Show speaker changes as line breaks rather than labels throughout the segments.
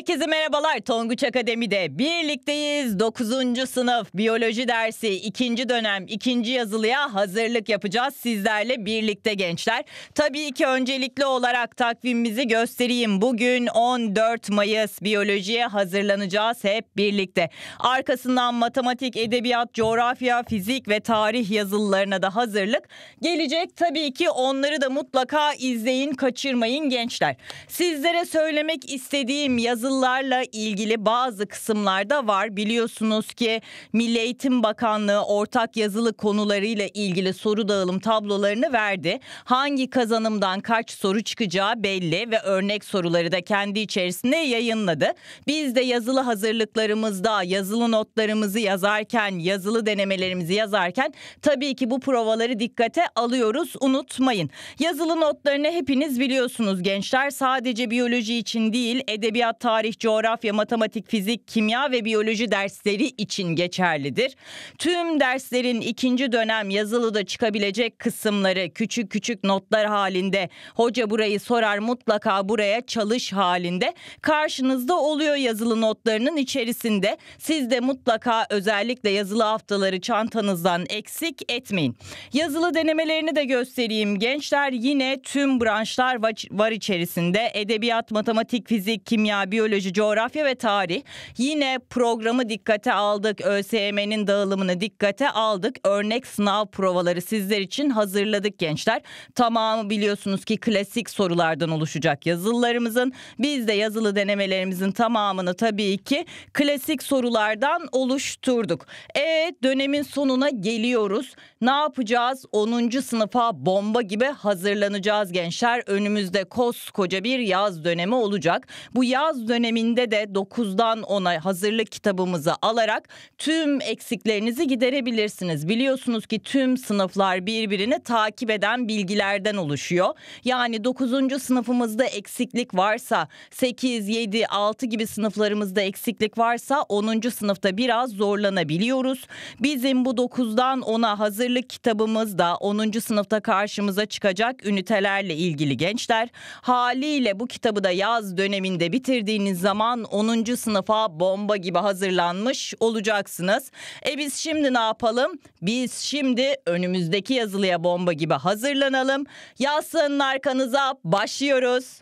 Herkese merhabalar. Tonguç Akademi'de birlikteyiz. 9. sınıf biyoloji dersi 2. dönem 2. yazılıya hazırlık yapacağız sizlerle birlikte gençler. Tabii ki öncelikli olarak takvimimizi göstereyim. Bugün 14 Mayıs biyolojiye hazırlanacağız hep birlikte. Arkasından matematik, edebiyat, coğrafya, fizik ve tarih yazılılarına da hazırlık gelecek. Tabii ki onları da mutlaka izleyin, kaçırmayın gençler. Sizlere söylemek istediğim yazı Kızıllarla ilgili bazı kısımlarda var. Biliyorsunuz ki Milli Eğitim Bakanlığı ortak yazılı konularıyla ilgili soru dağılım tablolarını verdi. Hangi kazanımdan kaç soru çıkacağı belli ve örnek soruları da kendi içerisinde yayınladı. Biz de yazılı hazırlıklarımızda yazılı notlarımızı yazarken, yazılı denemelerimizi yazarken tabii ki bu provaları dikkate alıyoruz. Unutmayın. Yazılı notlarını hepiniz biliyorsunuz gençler. Sadece biyoloji için değil, edebiyat tarih, coğrafya, matematik, fizik, kimya ve biyoloji dersleri için geçerlidir. Tüm derslerin ikinci dönem yazılıda çıkabilecek kısımları küçük küçük notlar halinde hoca burayı sorar mutlaka buraya çalış halinde karşınızda oluyor yazılı notlarının içerisinde. Siz de mutlaka özellikle yazılı haftaları çantanızdan eksik etmeyin. Yazılı denemelerini de göstereyim. Gençler yine tüm branşlar var içerisinde. Edebiyat, matematik, fizik, kimya, biyoloji biyoloji, coğrafya ve tarih. Yine programı dikkate aldık. ÖSYM'nin dağılımını dikkate aldık. Örnek sınav provaları sizler için hazırladık gençler. Tamamı biliyorsunuz ki klasik sorulardan oluşacak yazılılarımızın. Biz de yazılı denemelerimizin tamamını tabii ki klasik sorulardan oluşturduk. Evet dönemin sonuna geliyoruz. Ne yapacağız? 10. sınıfa bomba gibi hazırlanacağız gençler. Önümüzde koskoca bir yaz dönemi olacak. Bu yaz döneminde de 9'dan 10'a hazırlık kitabımızı alarak tüm eksiklerinizi giderebilirsiniz. Biliyorsunuz ki tüm sınıflar birbirini takip eden bilgilerden oluşuyor. Yani 9. sınıfımızda eksiklik varsa 8, 7, 6 gibi sınıflarımızda eksiklik varsa 10. sınıfta biraz zorlanabiliyoruz. Bizim bu 9'dan 10'a hazırlık kitabımız da 10. sınıfta karşımıza çıkacak ünitelerle ilgili gençler haliyle bu kitabı da yaz döneminde bitirdiğiniz geldiğiniz zaman 10. sınıfa bomba gibi hazırlanmış olacaksınız. E biz şimdi ne yapalım? Biz şimdi önümüzdeki yazılıya bomba gibi hazırlanalım. Yaslanın arkanıza başlıyoruz.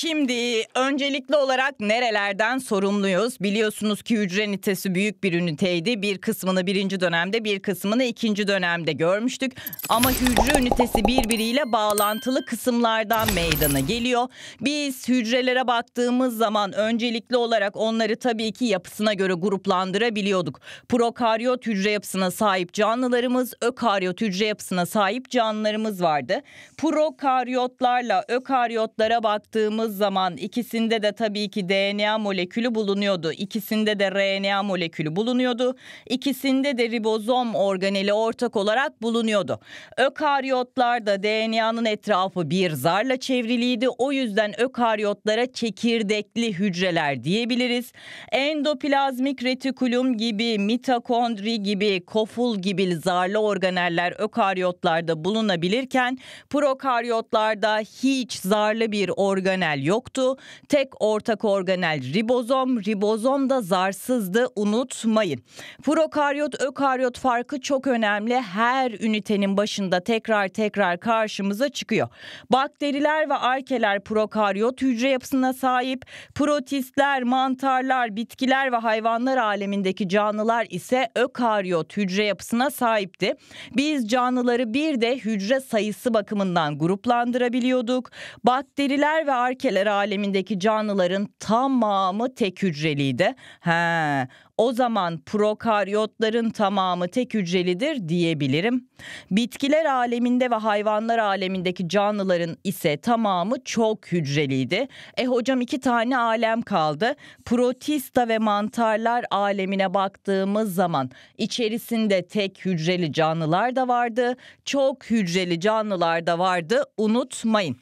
Şimdi öncelikli olarak nerelerden sorumluyuz? Biliyorsunuz ki hücre nitesi büyük bir üniteydi. Bir kısmını birinci dönemde, bir kısmını ikinci dönemde görmüştük. Ama hücre ünitesi birbiriyle bağlantılı kısımlardan meydana geliyor. Biz hücrelere baktığımız zaman öncelikli olarak onları tabii ki yapısına göre gruplandırabiliyorduk. Prokaryot hücre yapısına sahip canlılarımız, ökaryot hücre yapısına sahip canlılarımız vardı. Prokaryotlarla ökaryotlara baktığımız baktığımız zaman ikisinde de tabii ki DNA molekülü bulunuyordu. İkisinde de RNA molekülü bulunuyordu. İkisinde de ribozom organeli ortak olarak bulunuyordu. Ökaryotlarda DNA'nın etrafı bir zarla çevriliydi. O yüzden ökaryotlara çekirdekli hücreler diyebiliriz. Endoplazmik retikulum gibi, mitokondri gibi, koful gibi zarlı organeller ökaryotlarda bulunabilirken prokaryotlarda hiç zarlı bir organel organel yoktu. Tek ortak organel ribozom. Ribozom da zarsızdı unutmayın. Prokaryot ökaryot farkı çok önemli. Her ünitenin başında tekrar tekrar karşımıza çıkıyor. Bakteriler ve arkeler prokaryot hücre yapısına sahip. Protistler, mantarlar, bitkiler ve hayvanlar alemindeki canlılar ise ökaryot hücre yapısına sahipti. Biz canlıları bir de hücre sayısı bakımından gruplandırabiliyorduk. Bakteriler ve arkeler ülkeler alemindeki canlıların tamamı tek hücreliydi. He, o zaman prokaryotların tamamı tek hücrelidir diyebilirim. Bitkiler aleminde ve hayvanlar alemindeki canlıların ise tamamı çok hücreliydi. E hocam iki tane alem kaldı. Protista ve mantarlar alemine baktığımız zaman içerisinde tek hücreli canlılar da vardı, çok hücreli canlılar da vardı. Unutmayın.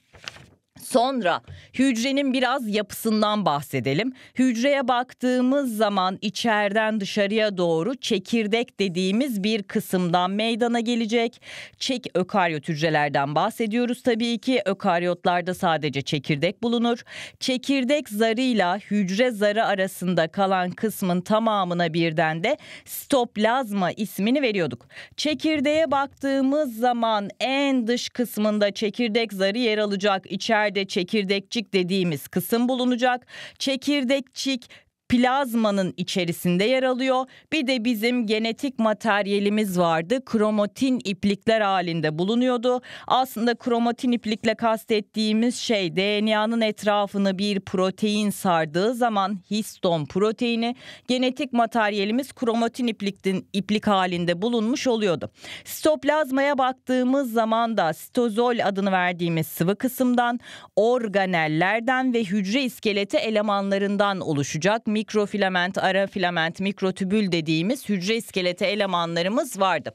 Sonra hücrenin biraz yapısından bahsedelim. Hücreye baktığımız zaman içeriden dışarıya doğru çekirdek dediğimiz bir kısımdan meydana gelecek. Çek ökaryot hücrelerden bahsediyoruz tabii ki. Ökaryotlarda sadece çekirdek bulunur. Çekirdek zarıyla hücre zarı arasında kalan kısmın tamamına birden de stoplazma ismini veriyorduk. Çekirdeğe baktığımız zaman en dış kısmında çekirdek zarı yer alacak. İçeride içeride çekirdekçik dediğimiz kısım bulunacak. Çekirdekçik plazmanın içerisinde yer alıyor. Bir de bizim genetik materyalimiz vardı. Kromatin iplikler halinde bulunuyordu. Aslında kromatin iplikle kastettiğimiz şey DNA'nın etrafını bir protein sardığı zaman histon proteini genetik materyalimiz kromatin ipliktin, iplik halinde bulunmuş oluyordu. Sitoplazmaya baktığımız zaman da sitozol adını verdiğimiz sıvı kısımdan organellerden ve hücre iskeleti elemanlarından oluşacak mik mikrofilament, ara filament, mikrotübül dediğimiz hücre iskeleti elemanlarımız vardı.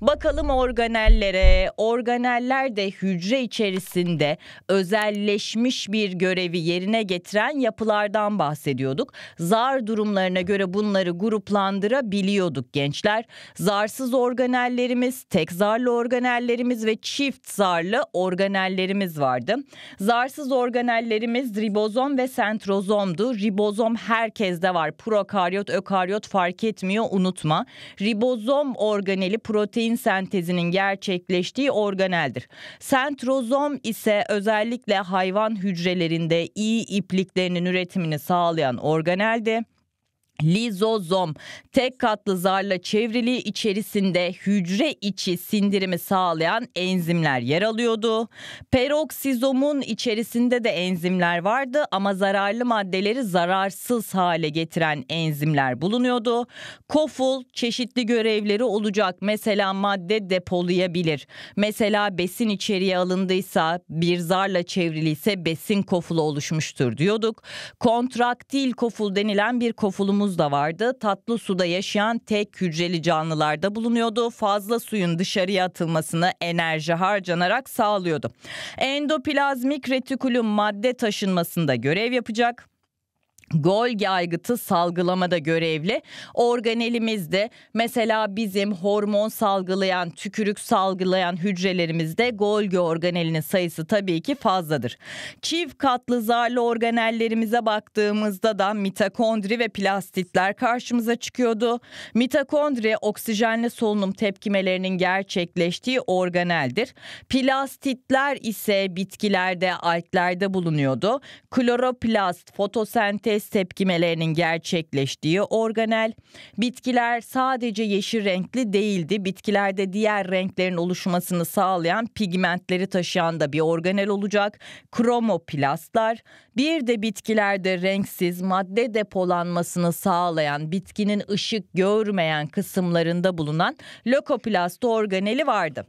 Bakalım organellere. Organeller de hücre içerisinde özelleşmiş bir görevi yerine getiren yapılardan bahsediyorduk. Zar durumlarına göre bunları gruplandırabiliyorduk gençler. Zarsız organellerimiz, tek zarlı organellerimiz ve çift zarlı organellerimiz vardı. Zarsız organellerimiz ribozom ve sentrozomdu. Ribozom herkes herkeste var. Prokaryot, ökaryot fark etmiyor unutma. Ribozom organeli protein sentezinin gerçekleştiği organeldir. Sentrozom ise özellikle hayvan hücrelerinde iyi ipliklerinin üretimini sağlayan organeldi. Lizozom tek katlı zarla çevrili içerisinde hücre içi sindirimi sağlayan enzimler yer alıyordu. Peroksizomun içerisinde de enzimler vardı ama zararlı maddeleri zararsız hale getiren enzimler bulunuyordu. Koful çeşitli görevleri olacak. Mesela madde depolayabilir. Mesela besin içeriye alındıysa bir zarla çevriliyse besin kofulu oluşmuştur diyorduk. Kontraktil koful denilen bir kofulumuz domuz da vardı. Tatlı suda yaşayan tek hücreli canlılarda bulunuyordu. Fazla suyun dışarıya atılmasını enerji harcanarak sağlıyordu. Endoplazmik retikulum madde taşınmasında görev yapacak. Golgi aygıtı salgılamada görevli. Organelimizde mesela bizim hormon salgılayan, tükürük salgılayan hücrelerimizde Golgi organelinin sayısı tabii ki fazladır. Çift katlı zarlı organellerimize baktığımızda da mitokondri ve plastitler karşımıza çıkıyordu. Mitokondri oksijenli solunum tepkimelerinin gerçekleştiği organeldir. Plastitler ise bitkilerde, altlerde bulunuyordu. Kloroplast, fotosentez tez tepkimelerinin gerçekleştiği organel. Bitkiler sadece yeşil renkli değildi. Bitkilerde diğer renklerin oluşmasını sağlayan pigmentleri taşıyan da bir organel olacak. Kromoplastlar. Bir de bitkilerde renksiz madde depolanmasını sağlayan bitkinin ışık görmeyen kısımlarında bulunan lökoplast organeli vardı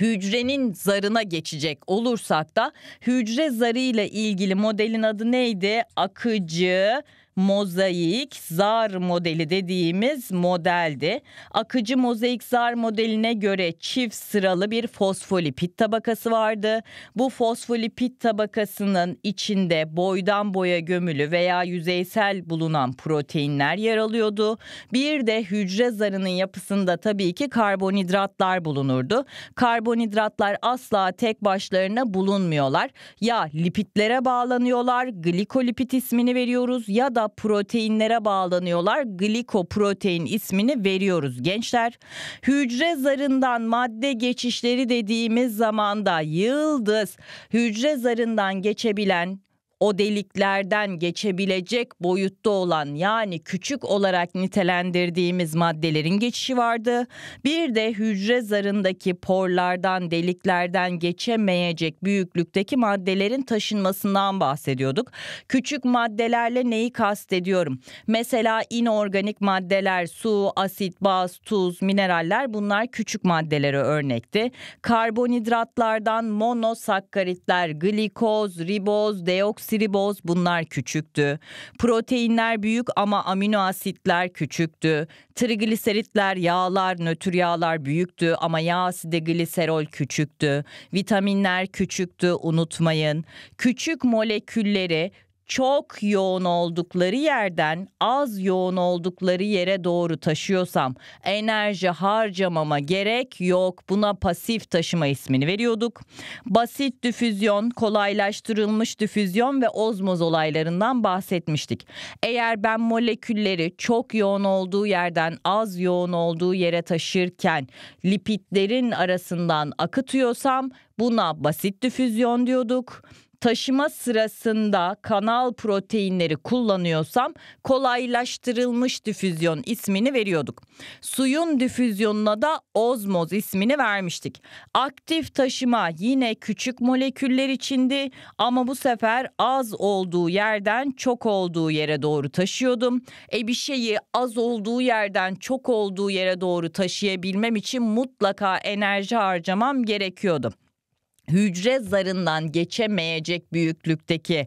hücrenin zarına geçecek olursak da hücre zarı ile ilgili modelin adı neydi? Akıcı mozaik zar modeli dediğimiz modeldi. Akıcı mozaik zar modeline göre çift sıralı bir fosfolipit tabakası vardı. Bu fosfolipit tabakasının içinde boydan boya gömülü veya yüzeysel bulunan proteinler yer alıyordu. Bir de hücre zarının yapısında tabii ki karbonhidratlar bulunurdu. Karbonhidratlar asla tek başlarına bulunmuyorlar. Ya lipitlere bağlanıyorlar, glikolipit ismini veriyoruz ya da bazı proteinlere bağlanıyorlar. Glikoprotein ismini veriyoruz gençler. Hücre zarından madde geçişleri dediğimiz zamanda yıldız hücre zarından geçebilen o deliklerden geçebilecek boyutta olan yani küçük olarak nitelendirdiğimiz maddelerin geçişi vardı. Bir de hücre zarındaki porlardan, deliklerden geçemeyecek büyüklükteki maddelerin taşınmasından bahsediyorduk. Küçük maddelerle neyi kastediyorum? Mesela inorganik maddeler, su, asit, baz, tuz, mineraller bunlar küçük maddelere örnekti. Karbonhidratlardan monosakkaritler, glikoz, riboz, deoksit siriboz bunlar küçüktü. Proteinler büyük ama amino asitler küçüktü. Trigliseritler, yağlar, nötr yağlar büyüktü ama yağ asidi gliserol küçüktü. Vitaminler küçüktü unutmayın. Küçük molekülleri çok yoğun oldukları yerden az yoğun oldukları yere doğru taşıyorsam enerji harcamama gerek yok. Buna pasif taşıma ismini veriyorduk. Basit difüzyon, kolaylaştırılmış difüzyon ve ozmoz olaylarından bahsetmiştik. Eğer ben molekülleri çok yoğun olduğu yerden az yoğun olduğu yere taşırken lipidlerin arasından akıtıyorsam Buna basit difüzyon diyorduk taşıma sırasında kanal proteinleri kullanıyorsam kolaylaştırılmış difüzyon ismini veriyorduk. Suyun difüzyonuna da ozmoz ismini vermiştik. Aktif taşıma yine küçük moleküller içindi ama bu sefer az olduğu yerden çok olduğu yere doğru taşıyordum. E bir şeyi az olduğu yerden çok olduğu yere doğru taşıyabilmem için mutlaka enerji harcamam gerekiyordu hücre zarından geçemeyecek büyüklükteki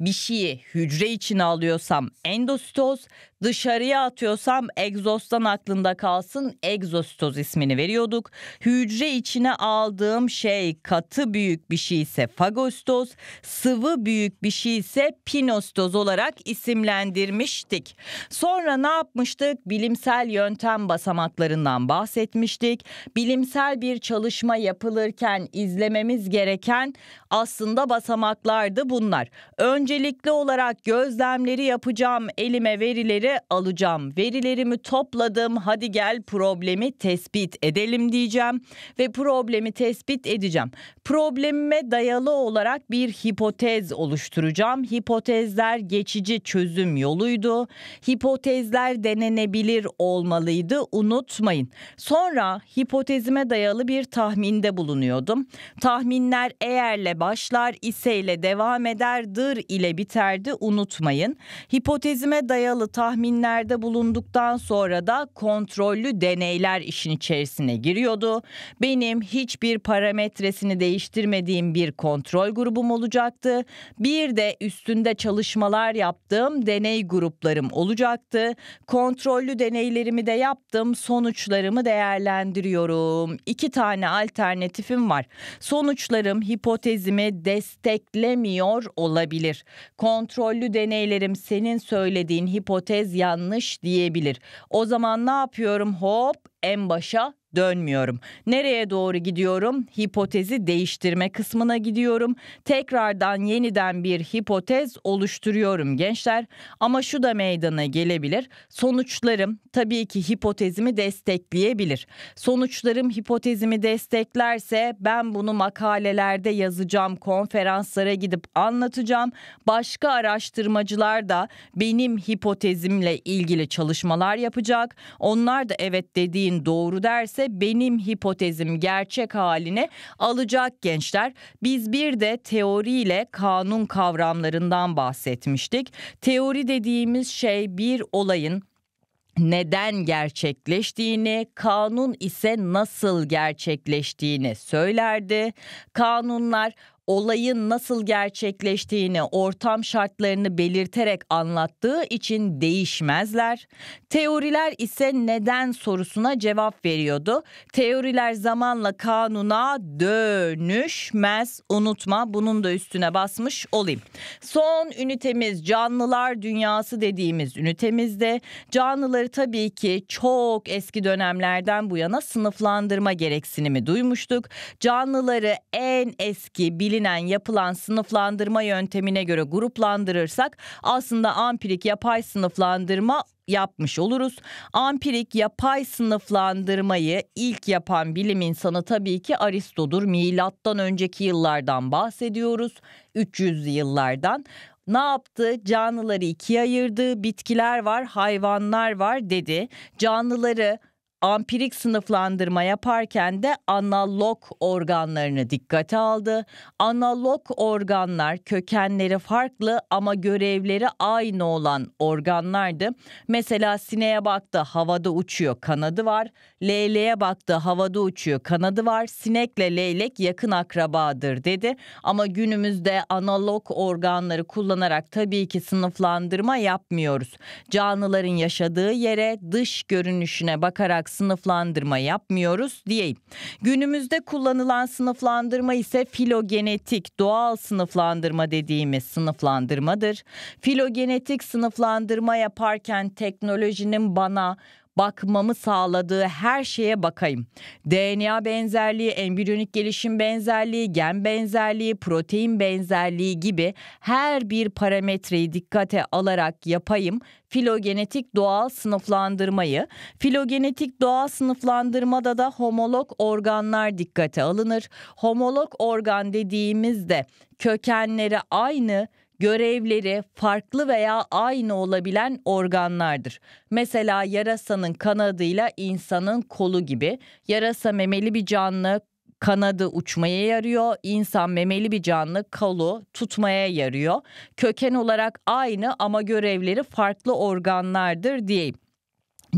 bir şeyi hücre için alıyorsam endositoz, dışarıya atıyorsam egzostan aklında kalsın egzositoz ismini veriyorduk. Hücre içine aldığım şey katı büyük bir şey ise fagositoz, sıvı büyük bir şey ise pinositoz olarak isimlendirmiştik. Sonra ne yapmıştık? Bilimsel yöntem basamaklarından bahsetmiştik. Bilimsel bir çalışma yapılırken izlememiz gereken aslında basamaklardı bunlar. Önce öncelikli olarak gözlemleri yapacağım, elime verileri alacağım. Verilerimi topladım, hadi gel problemi tespit edelim diyeceğim ve problemi tespit edeceğim. Problemime dayalı olarak bir hipotez oluşturacağım. Hipotezler geçici çözüm yoluydu. Hipotezler denenebilir olmalıydı, unutmayın. Sonra hipotezime dayalı bir tahminde bulunuyordum. Tahminler eğerle başlar, iseyle devam ederdir ile biterdi unutmayın. Hipotezime dayalı tahminlerde bulunduktan sonra da kontrollü deneyler işin içerisine giriyordu. Benim hiçbir parametresini değiştirmediğim bir kontrol grubum olacaktı. Bir de üstünde çalışmalar yaptığım deney gruplarım olacaktı. Kontrollü deneylerimi de yaptım. Sonuçlarımı değerlendiriyorum. İki tane alternatifim var. Sonuçlarım hipotezimi desteklemiyor olabilir. Kontrollü deneylerim senin söylediğin hipotez yanlış diyebilir. O zaman ne yapıyorum? Hop en başa dönmüyorum. Nereye doğru gidiyorum? Hipotezi değiştirme kısmına gidiyorum. Tekrardan yeniden bir hipotez oluşturuyorum gençler. Ama şu da meydana gelebilir. Sonuçlarım tabii ki hipotezimi destekleyebilir. Sonuçlarım hipotezimi desteklerse ben bunu makalelerde yazacağım, konferanslara gidip anlatacağım. Başka araştırmacılar da benim hipotezimle ilgili çalışmalar yapacak. Onlar da evet dediğin doğru derse ise benim hipotezim gerçek haline alacak gençler. Biz bir de teoriyle kanun kavramlarından bahsetmiştik. Teori dediğimiz şey bir olayın neden gerçekleştiğini, kanun ise nasıl gerçekleştiğini söylerdi. Kanunlar olayın nasıl gerçekleştiğini, ortam şartlarını belirterek anlattığı için değişmezler. Teoriler ise neden sorusuna cevap veriyordu. Teoriler zamanla kanuna dönüşmez. Unutma bunun da üstüne basmış olayım. Son ünitemiz canlılar dünyası dediğimiz ünitemizde canlıları tabii ki çok eski dönemlerden bu yana sınıflandırma gereksinimi duymuştuk. Canlıları en eski bilim bilinen yapılan sınıflandırma yöntemine göre gruplandırırsak aslında ampirik yapay sınıflandırma yapmış oluruz. Ampirik yapay sınıflandırmayı ilk yapan bilim insanı tabii ki Aristo'dur. Milattan önceki yıllardan bahsediyoruz. 300 yıllardan ne yaptı? Canlıları ikiye ayırdı. Bitkiler var, hayvanlar var dedi. Canlıları ampirik sınıflandırma yaparken de analog organlarını dikkate aldı. Analog organlar kökenleri farklı ama görevleri aynı olan organlardı. Mesela sineye baktı havada uçuyor kanadı var. Leyleğe baktı havada uçuyor kanadı var. Sinekle leylek yakın akrabadır dedi. Ama günümüzde analog organları kullanarak tabii ki sınıflandırma yapmıyoruz. Canlıların yaşadığı yere dış görünüşüne bakarak sınıflandırma yapmıyoruz diyeyim. Günümüzde kullanılan sınıflandırma ise filogenetik, doğal sınıflandırma dediğimiz sınıflandırmadır. Filogenetik sınıflandırma yaparken teknolojinin bana bakmamı sağladığı her şeye bakayım. DNA benzerliği, embriyonik gelişim benzerliği, gen benzerliği, protein benzerliği gibi her bir parametreyi dikkate alarak yapayım filogenetik doğal sınıflandırmayı. Filogenetik doğal sınıflandırmada da homolog organlar dikkate alınır. Homolog organ dediğimizde kökenleri aynı görevleri farklı veya aynı olabilen organlardır. Mesela yarasanın kanadıyla insanın kolu gibi. Yarasa memeli bir canlı, kanadı uçmaya yarıyor. İnsan memeli bir canlı kolu tutmaya yarıyor. Köken olarak aynı ama görevleri farklı organlardır diyeyim.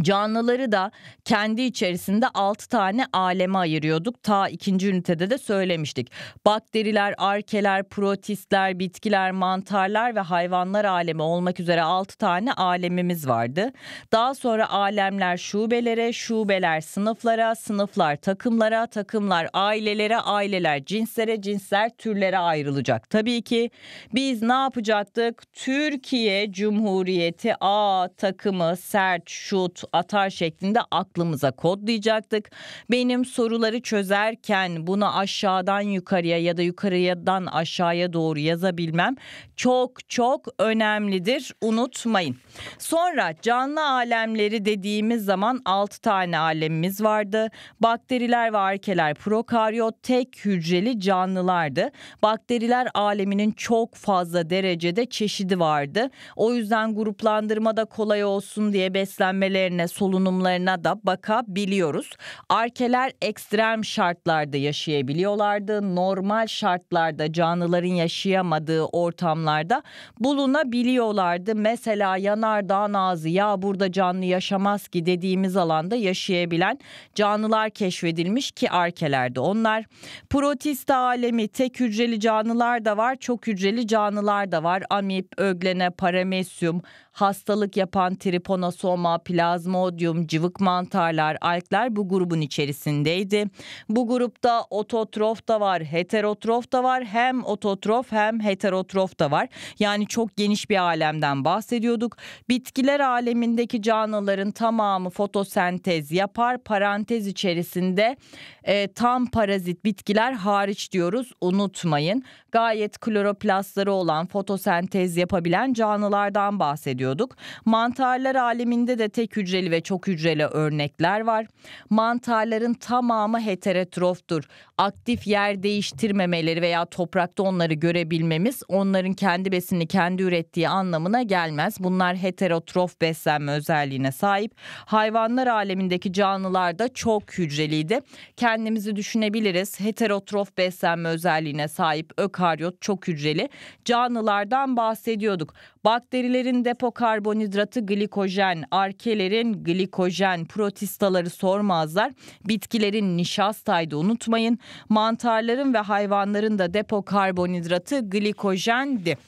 Canlıları da kendi içerisinde 6 tane aleme ayırıyorduk. Ta ikinci ünitede de söylemiştik. Bakteriler, arkeler, protistler, bitkiler, mantarlar ve hayvanlar alemi olmak üzere 6 tane alemimiz vardı. Daha sonra alemler şubelere, şubeler sınıflara, sınıflar takımlara, takımlar ailelere, aileler cinslere, cinsler türlere ayrılacak. Tabii ki biz ne yapacaktık? Türkiye Cumhuriyeti A takımı, sert, şut, atar şeklinde aklımıza kodlayacaktık. Benim soruları çözerken bunu aşağıdan yukarıya ya da yukarıdan aşağıya doğru yazabilmem çok çok önemlidir. Unutmayın. Sonra canlı alemleri dediğimiz zaman 6 tane alemimiz vardı. Bakteriler ve arkeler prokaryot tek hücreli canlılardı. Bakteriler aleminin çok fazla derecede çeşidi vardı. O yüzden gruplandırma da kolay olsun diye beslenmelerini etkilerine, solunumlarına da bakabiliyoruz. Arkeler ekstrem şartlarda yaşayabiliyorlardı. Normal şartlarda canlıların yaşayamadığı ortamlarda bulunabiliyorlardı. Mesela yanardağ ağzı ya burada canlı yaşamaz ki dediğimiz alanda yaşayabilen canlılar keşfedilmiş ki arkelerde onlar. Protista alemi tek hücreli canlılar da var, çok hücreli canlılar da var. Amip, öglene, paramesyum, hastalık yapan triponosoma, plaz plazmodyum, cıvık mantarlar, alkler bu grubun içerisindeydi. Bu grupta ototrof da var, heterotrof da var. Hem ototrof hem heterotrof da var. Yani çok geniş bir alemden bahsediyorduk. Bitkiler alemindeki canlıların tamamı fotosentez yapar. Parantez içerisinde e, tam parazit bitkiler hariç diyoruz. Unutmayın. Gayet kloroplastları olan fotosentez yapabilen canlılardan bahsediyorduk. Mantarlar aleminde de tek hücre hücreli ve çok hücreli örnekler var. Mantarların tamamı heterotroftur. Aktif yer değiştirmemeleri veya toprakta onları görebilmemiz onların kendi besini kendi ürettiği anlamına gelmez. Bunlar heterotrof beslenme özelliğine sahip. Hayvanlar alemindeki canlılar da çok hücreliydi. Kendimizi düşünebiliriz. Heterotrof beslenme özelliğine sahip ökaryot çok hücreli canlılardan bahsediyorduk. Bakterilerin depo karbonhidratı glikojen, arkelerin glikojen, protistaları sormazlar. Bitkilerin nişastaydı unutmayın. Mantarların ve hayvanların da depo karbonhidratı glikojendi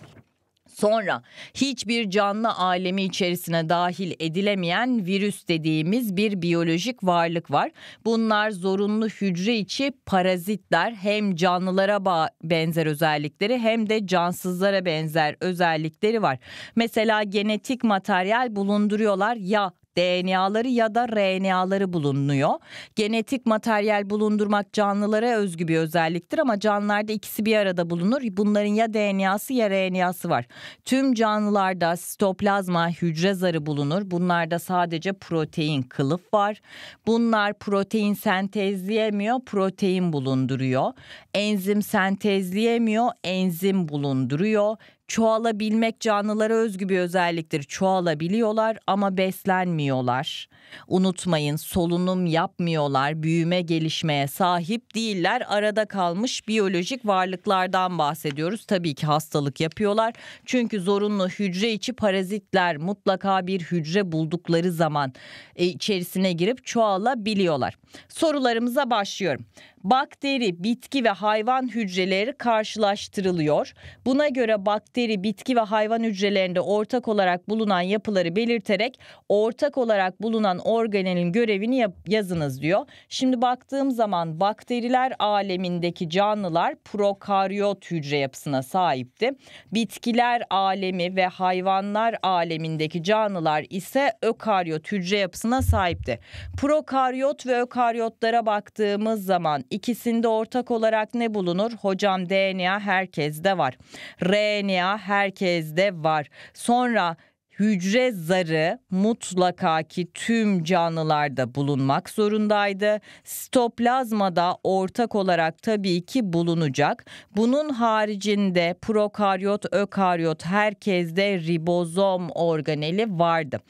sonra hiçbir canlı alemi içerisine dahil edilemeyen virüs dediğimiz bir biyolojik varlık var. Bunlar zorunlu hücre içi parazitler hem canlılara benzer özellikleri hem de cansızlara benzer özellikleri var. Mesela genetik materyal bulunduruyorlar ya DNA'ları ya da RNA'ları bulunuyor. Genetik materyal bulundurmak canlılara özgü bir özelliktir ama canlılarda ikisi bir arada bulunur. Bunların ya DNA'sı ya RNA'sı var. Tüm canlılarda sitoplazma hücre zarı bulunur. Bunlarda sadece protein kılıf var. Bunlar protein sentezleyemiyor, protein bulunduruyor. Enzim sentezleyemiyor, enzim bulunduruyor çoğalabilmek canlılara özgü bir özelliktir. Çoğalabiliyorlar ama beslenmiyorlar. Unutmayın solunum yapmıyorlar, büyüme gelişmeye sahip değiller. Arada kalmış biyolojik varlıklardan bahsediyoruz. Tabii ki hastalık yapıyorlar. Çünkü zorunlu hücre içi parazitler mutlaka bir hücre buldukları zaman e, içerisine girip çoğalabiliyorlar. Sorularımıza başlıyorum bakteri, bitki ve hayvan hücreleri karşılaştırılıyor. Buna göre bakteri, bitki ve hayvan hücrelerinde ortak olarak bulunan yapıları belirterek ortak olarak bulunan organelin görevini yazınız diyor. Şimdi baktığım zaman bakteriler alemindeki canlılar prokaryot hücre yapısına sahipti. Bitkiler alemi ve hayvanlar alemindeki canlılar ise ökaryot hücre yapısına sahipti. Prokaryot ve ökaryotlara baktığımız zaman İkisinde ortak olarak ne bulunur? Hocam DNA herkeste var. RNA herkeste var. Sonra hücre zarı mutlaka ki tüm canlılarda bulunmak zorundaydı. Sitoplazmada ortak olarak tabii ki bulunacak. Bunun haricinde prokaryot, ökaryot herkeste ribozom organeli vardı.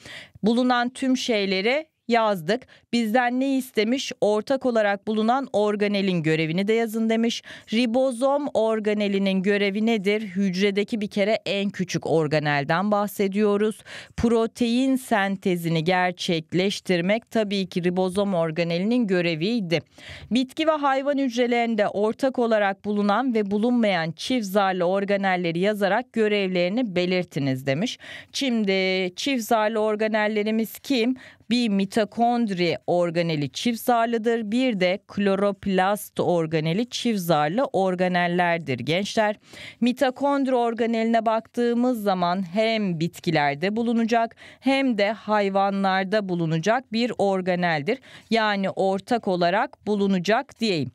Bulunan tüm şeyleri yazdık. Bizden ne istemiş? Ortak olarak bulunan organelin görevini de yazın demiş. Ribozom organelinin görevi nedir? Hücredeki bir kere en küçük organelden bahsediyoruz. Protein sentezini gerçekleştirmek tabii ki ribozom organelinin göreviydi. Bitki ve hayvan hücrelerinde ortak olarak bulunan ve bulunmayan çift zarlı organelleri yazarak görevlerini belirtiniz demiş. Şimdi çift zarlı organellerimiz kim? Bir mitokondri organeli çift zarlıdır. Bir de kloroplast organeli çift zarlı organellerdir gençler. Mitokondri organeline baktığımız zaman hem bitkilerde bulunacak hem de hayvanlarda bulunacak bir organeldir. Yani ortak olarak bulunacak diyeyim.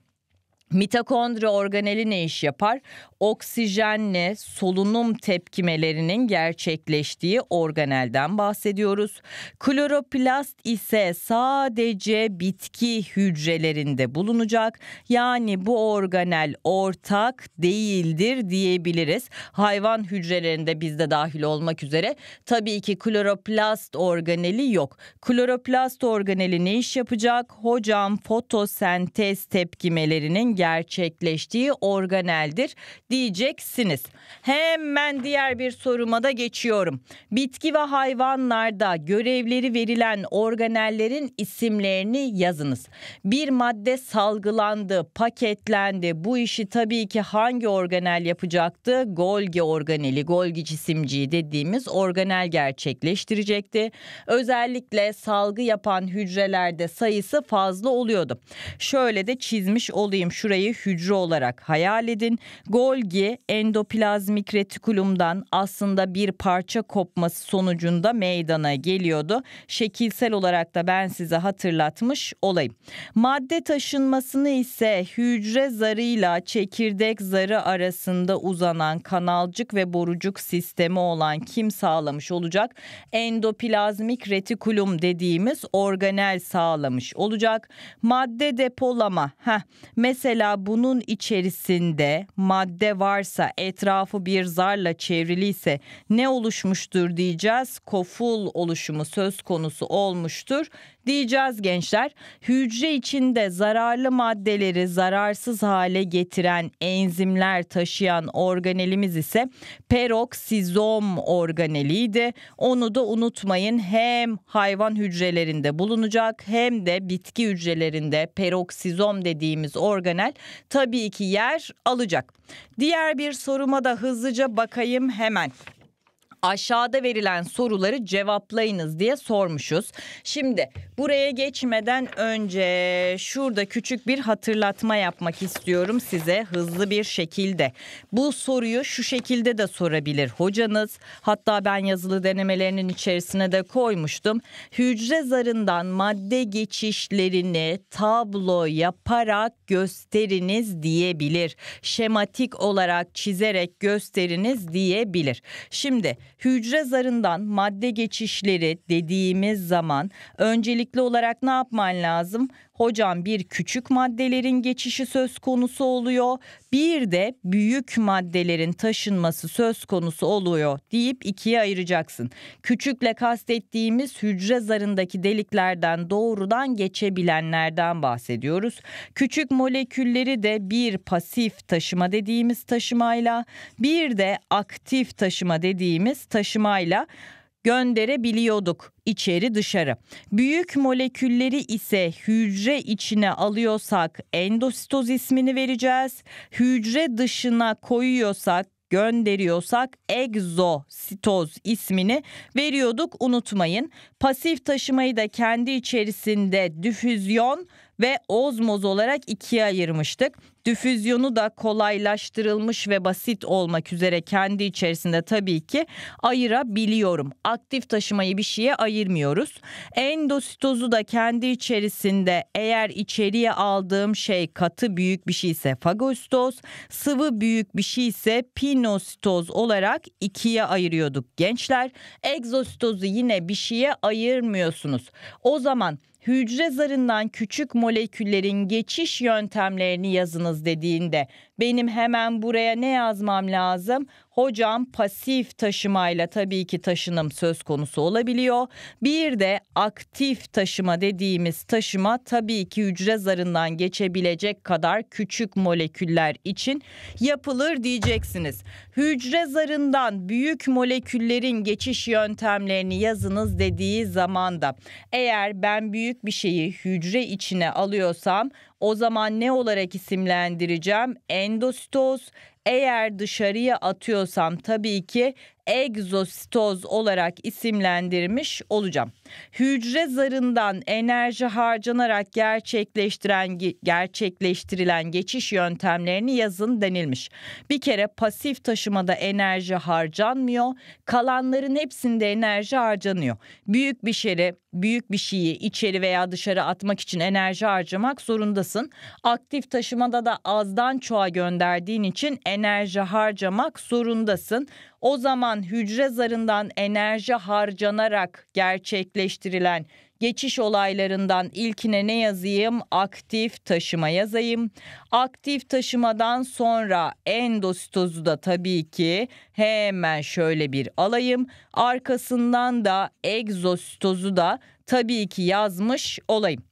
Mitokondri organeli ne iş yapar? Oksijenle solunum tepkimelerinin gerçekleştiği organelden bahsediyoruz. Kloroplast ise sadece bitki hücrelerinde bulunacak. Yani bu organel ortak değildir diyebiliriz. Hayvan hücrelerinde bizde dahil olmak üzere tabii ki kloroplast organeli yok. Kloroplast organeli ne iş yapacak? Hocam fotosentez tepkimelerinin gerçekleştiği organeldir diyeceksiniz. Hemen diğer bir soruma da geçiyorum. Bitki ve hayvanlarda görevleri verilen organellerin isimlerini yazınız. Bir madde salgılandı, paketlendi. Bu işi tabii ki hangi organel yapacaktı? Golgi organeli, Golgi cisimciği dediğimiz organel gerçekleştirecekti. Özellikle salgı yapan hücrelerde sayısı fazla oluyordu. Şöyle de çizmiş olayım şurayı hücre olarak hayal edin. Golgi endoplazmik plazmik retikulumdan aslında bir parça kopması sonucunda meydana geliyordu. Şekilsel olarak da ben size hatırlatmış olayım. Madde taşınmasını ise hücre zarıyla çekirdek zarı arasında uzanan kanalcık ve borucuk sistemi olan kim sağlamış olacak? Endoplazmik retikulum dediğimiz organel sağlamış olacak. Madde depolama. Heh, mesela bunun içerisinde madde varsa etrafı etrafı bir zarla çevriliyse ne oluşmuştur diyeceğiz. Koful oluşumu söz konusu olmuştur diyeceğiz gençler. Hücre içinde zararlı maddeleri zararsız hale getiren enzimler taşıyan organelimiz ise peroksizom organeliydi. Onu da unutmayın hem hayvan hücrelerinde bulunacak hem de bitki hücrelerinde peroksizom dediğimiz organel tabii ki yer alacak. Diğer bir soruma da hızlıca bakayım hemen aşağıda verilen soruları cevaplayınız diye sormuşuz. Şimdi buraya geçmeden önce şurada küçük bir hatırlatma yapmak istiyorum size hızlı bir şekilde. Bu soruyu şu şekilde de sorabilir hocanız. Hatta ben yazılı denemelerinin içerisine de koymuştum. Hücre zarından madde geçişlerini tablo yaparak gösteriniz diyebilir. Şematik olarak çizerek gösteriniz diyebilir. Şimdi Hücre zarından madde geçişleri dediğimiz zaman öncelikli olarak ne yapman lazım? Hocam bir küçük maddelerin geçişi söz konusu oluyor. Bir de büyük maddelerin taşınması söz konusu oluyor deyip ikiye ayıracaksın. Küçükle kastettiğimiz hücre zarındaki deliklerden doğrudan geçebilenlerden bahsediyoruz. Küçük molekülleri de bir pasif taşıma dediğimiz taşımayla bir de aktif taşıma dediğimiz taşımayla gönderebiliyorduk içeri dışarı. Büyük molekülleri ise hücre içine alıyorsak endositoz ismini vereceğiz. Hücre dışına koyuyorsak gönderiyorsak egzositoz ismini veriyorduk unutmayın. Pasif taşımayı da kendi içerisinde difüzyon ve ozmoz olarak ikiye ayırmıştık. Düfüzyonu da kolaylaştırılmış ve basit olmak üzere kendi içerisinde tabii ki ayırabiliyorum. Aktif taşımayı bir şeye ayırmıyoruz. Endositozu da kendi içerisinde eğer içeriye aldığım şey katı büyük bir şey ise fagositoz, sıvı büyük bir şey ise pinositoz olarak ikiye ayırıyorduk gençler. Egzositozu yine bir şeye ayırmıyorsunuz. O zaman hücre zarından küçük moleküllerin geçiş yöntemlerini yazınız dediğinde benim hemen buraya ne yazmam lazım? hocam pasif taşımayla tabii ki taşınım söz konusu olabiliyor. Bir de aktif taşıma dediğimiz taşıma tabii ki hücre zarından geçebilecek kadar küçük moleküller için yapılır diyeceksiniz. Hücre zarından büyük moleküllerin geçiş yöntemlerini yazınız dediği zaman da eğer ben büyük bir şeyi hücre içine alıyorsam o zaman ne olarak isimlendireceğim? Endositoz. Eğer dışarıya atıyorsam tabii ki egzostoz olarak isimlendirmiş olacağım hücre zarından enerji harcanarak gerçekleştiren gerçekleştirilen geçiş yöntemlerini yazın denilmiş. Bir kere pasif taşımada enerji harcanmıyor. Kalanların hepsinde enerji harcanıyor. Büyük bir şeyi, büyük bir şeyi içeri veya dışarı atmak için enerji harcamak zorundasın. Aktif taşımada da azdan çoğa gönderdiğin için enerji harcamak zorundasın. O zaman hücre zarından enerji harcanarak gerçekleştirilen gerçekleştirilen geçiş olaylarından ilkine ne yazayım? Aktif taşıma yazayım. Aktif taşımadan sonra endositozu da tabii ki hemen şöyle bir alayım. Arkasından da egzositozu da tabii ki yazmış olayım.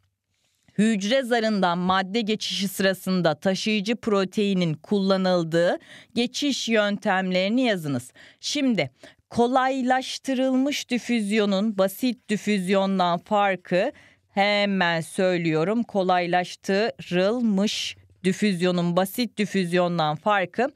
Hücre zarından madde geçişi sırasında taşıyıcı proteinin kullanıldığı geçiş yöntemlerini yazınız. Şimdi kolaylaştırılmış difüzyonun basit difüzyondan farkı hemen söylüyorum kolaylaştırılmış difüzyonun basit difüzyondan farkı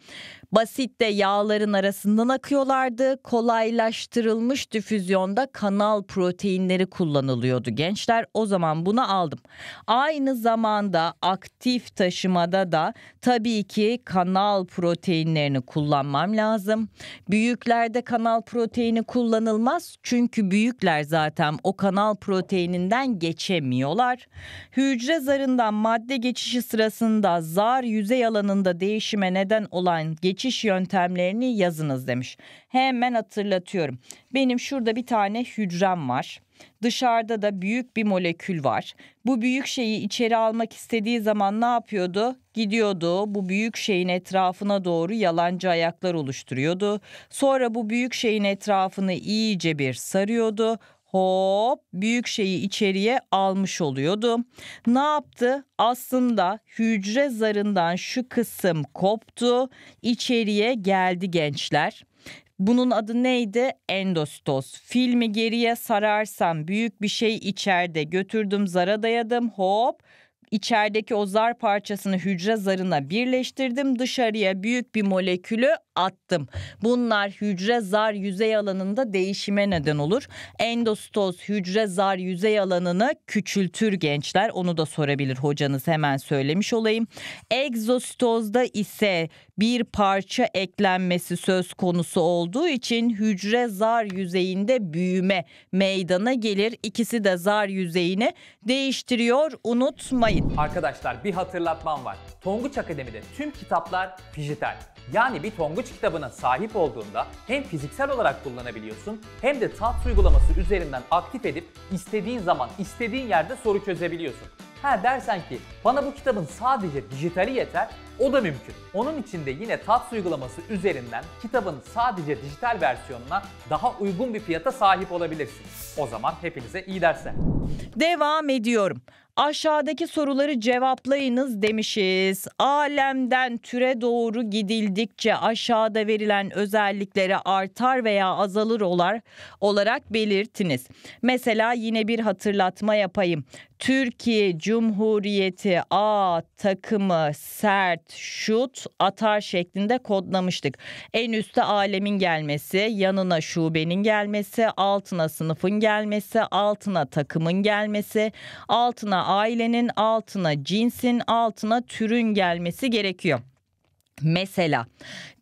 Basit de yağların arasından akıyorlardı. Kolaylaştırılmış difüzyonda kanal proteinleri kullanılıyordu. Gençler o zaman bunu aldım. Aynı zamanda aktif taşımada da tabii ki kanal proteinlerini kullanmam lazım. Büyüklerde kanal proteini kullanılmaz çünkü büyükler zaten o kanal proteininden geçemiyorlar. Hücre zarından madde geçişi sırasında zar yüzey alanında değişime neden olan geçiş geçiş yöntemlerini yazınız demiş. Hemen hatırlatıyorum. Benim şurada bir tane hücrem var. Dışarıda da büyük bir molekül var. Bu büyük şeyi içeri almak istediği zaman ne yapıyordu? Gidiyordu. Bu büyük şeyin etrafına doğru yalancı ayaklar oluşturuyordu. Sonra bu büyük şeyin etrafını iyice bir sarıyordu hop büyük şeyi içeriye almış oluyordu. Ne yaptı? Aslında hücre zarından şu kısım koptu, içeriye geldi gençler. Bunun adı neydi? Endositoz. Filmi geriye sararsam büyük bir şey içeride götürdüm zara dayadım hop içerideki o zar parçasını hücre zarına birleştirdim dışarıya büyük bir molekülü attım. Bunlar hücre zar yüzey alanında değişime neden olur. Endostoz hücre zar yüzey alanını küçültür gençler. Onu da sorabilir hocanız hemen söylemiş olayım. Egzostozda ise bir parça eklenmesi söz konusu olduğu için hücre zar yüzeyinde büyüme meydana gelir. İkisi de zar yüzeyini değiştiriyor unutmayın. Arkadaşlar bir hatırlatmam var. Tonguç Akademi'de tüm kitaplar dijital. Yani bir tonguç kitabına sahip olduğunda hem fiziksel olarak kullanabiliyorsun hem de tat uygulaması üzerinden aktif edip istediğin zaman istediğin yerde soru çözebiliyorsun. Ha dersen ki bana bu kitabın sadece dijitali yeter o da mümkün. Onun için de yine tat uygulaması üzerinden kitabın sadece dijital versiyonuna daha uygun bir fiyata sahip olabilirsin. O zaman hepinize iyi dersler. Devam ediyorum. Aşağıdaki soruları cevaplayınız demişiz. Alemden türe doğru gidildikçe aşağıda verilen özellikleri artar veya azalır olar, olarak belirtiniz. Mesela yine bir hatırlatma yapayım. Türkiye Cumhuriyeti A takımı sert şut atar şeklinde kodlamıştık. En üstte alemin gelmesi, yanına şubenin gelmesi, altına sınıfın gelmesi, altına takımın gelmesi, altına ailenin altına, cinsin altına türün gelmesi gerekiyor. Mesela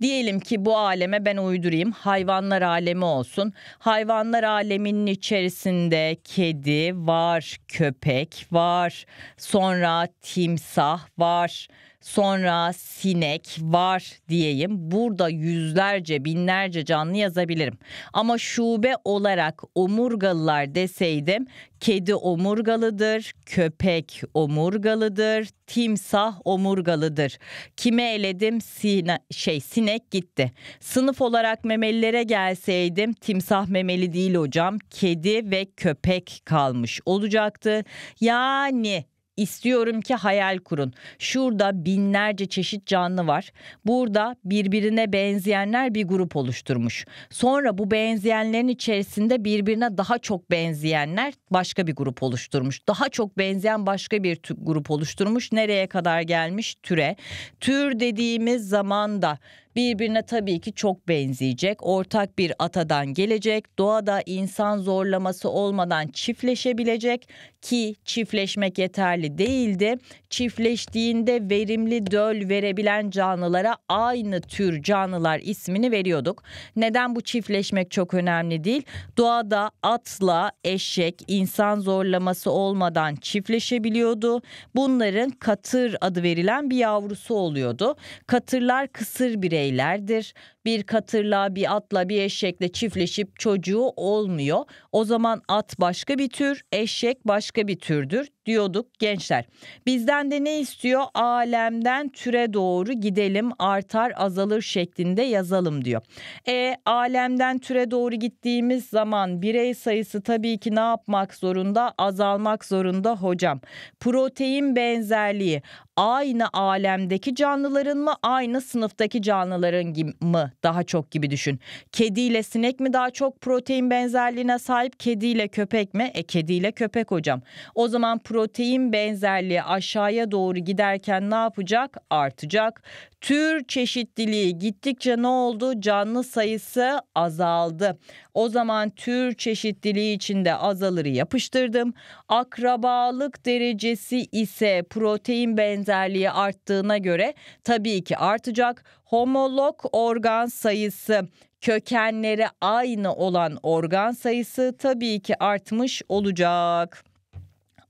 diyelim ki bu aleme ben uydurayım hayvanlar alemi olsun. Hayvanlar aleminin içerisinde kedi var, köpek var, sonra timsah var, sonra sinek var diyeyim. Burada yüzlerce binlerce canlı yazabilirim. Ama şube olarak omurgalılar deseydim kedi omurgalıdır, köpek omurgalıdır, timsah omurgalıdır. Kime eledim? Sine, şey sinek gitti. Sınıf olarak memelilere gelseydim timsah memeli değil hocam. Kedi ve köpek kalmış olacaktı. Yani İstiyorum ki hayal kurun. Şurada binlerce çeşit canlı var. Burada birbirine benzeyenler bir grup oluşturmuş. Sonra bu benzeyenlerin içerisinde birbirine daha çok benzeyenler başka bir grup oluşturmuş. Daha çok benzeyen başka bir grup oluşturmuş. Nereye kadar gelmiş? Türe. Tür dediğimiz zaman da birbirine tabii ki çok benzeyecek. Ortak bir atadan gelecek. Doğada insan zorlaması olmadan çiftleşebilecek ki çiftleşmek yeterli değildi. Çiftleştiğinde verimli döl verebilen canlılara aynı tür canlılar ismini veriyorduk. Neden bu çiftleşmek çok önemli değil? Doğada atla eşek insan zorlaması olmadan çiftleşebiliyordu. Bunların katır adı verilen bir yavrusu oluyordu. Katırlar kısır birey şeylerdir bir katırla, bir atla, bir eşekle çiftleşip çocuğu olmuyor. O zaman at başka bir tür, eşek başka bir türdür diyorduk gençler. Bizden de ne istiyor? Alemden türe doğru gidelim artar azalır şeklinde yazalım diyor. E alemden türe doğru gittiğimiz zaman birey sayısı tabii ki ne yapmak zorunda? Azalmak zorunda hocam. Protein benzerliği aynı alemdeki canlıların mı aynı sınıftaki canlıların mı daha çok gibi düşün. Kediyle sinek mi daha çok protein benzerliğine sahip kediyle köpek mi? E kediyle köpek hocam. O zaman protein benzerliği aşağıya doğru giderken ne yapacak? Artacak. Tür çeşitliliği gittikçe ne oldu? Canlı sayısı azaldı. O zaman tür çeşitliliği içinde azalırı yapıştırdım. Akrabalık derecesi ise protein benzerliği arttığına göre tabii ki artacak homolog organ sayısı kökenleri aynı olan organ sayısı tabii ki artmış olacak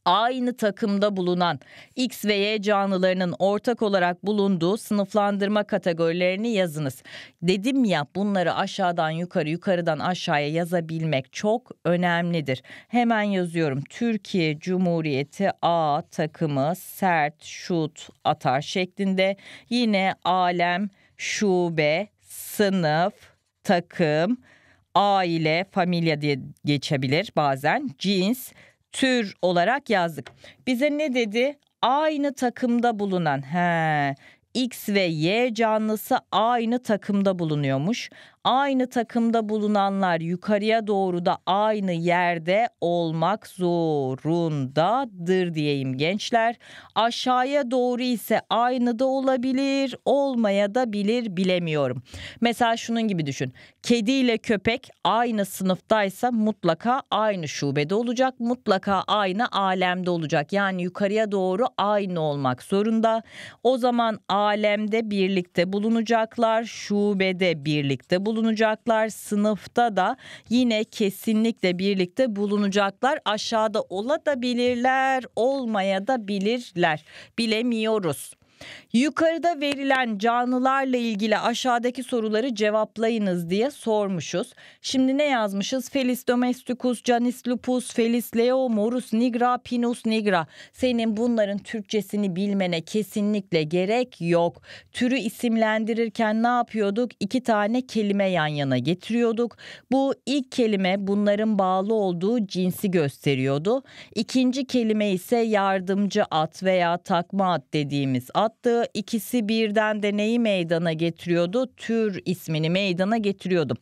aynı takımda bulunan X ve Y canlılarının ortak olarak bulunduğu sınıflandırma kategorilerini yazınız. Dedim ya bunları aşağıdan yukarı yukarıdan aşağıya yazabilmek çok önemlidir. Hemen yazıyorum. Türkiye Cumhuriyeti A takımı sert şut atar şeklinde yine alem şube, sınıf, takım, aile, familya diye geçebilir bazen. Cins, tür olarak yazdık. Bize ne dedi? Aynı takımda bulunan. He. X ve Y canlısı aynı takımda bulunuyormuş aynı takımda bulunanlar yukarıya doğru da aynı yerde olmak zorundadır diyeyim gençler. Aşağıya doğru ise aynı da olabilir, olmaya da bilir bilemiyorum. Mesela şunun gibi düşün. Kedi ile köpek aynı sınıftaysa mutlaka aynı şubede olacak, mutlaka aynı alemde olacak. Yani yukarıya doğru aynı olmak zorunda. O zaman alemde birlikte bulunacaklar, şubede birlikte bulunacaklar bulunacaklar. Sınıfta da yine kesinlikle birlikte bulunacaklar. Aşağıda ola bilirler, olmaya da bilirler. Bilemiyoruz. Yukarıda verilen canlılarla ilgili aşağıdaki soruları cevaplayınız diye sormuşuz. Şimdi ne yazmışız? Felis domesticus, Canis lupus, Felis leo, Morus nigra, Pinus nigra. Senin bunların Türkçesini bilmene kesinlikle gerek yok. Türü isimlendirirken ne yapıyorduk? İki tane kelime yan yana getiriyorduk. Bu ilk kelime bunların bağlı olduğu cinsi gösteriyordu. İkinci kelime ise yardımcı at veya takma at dediğimiz at anlattığı ikisi birden de neyi meydana getiriyordu? Tür ismini meydana getiriyordu.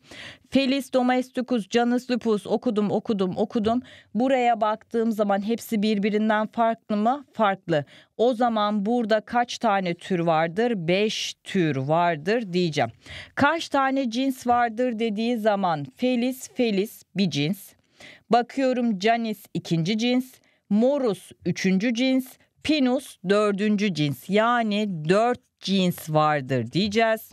Felis domesticus, Canis lupus okudum okudum okudum. Buraya baktığım zaman hepsi birbirinden farklı mı? Farklı. O zaman burada kaç tane tür vardır? 5 tür vardır diyeceğim. Kaç tane cins vardır dediği zaman Felis Felis bir cins. Bakıyorum Canis ikinci cins, Morus üçüncü cins, Pinus dördüncü cins yani dört cins vardır diyeceğiz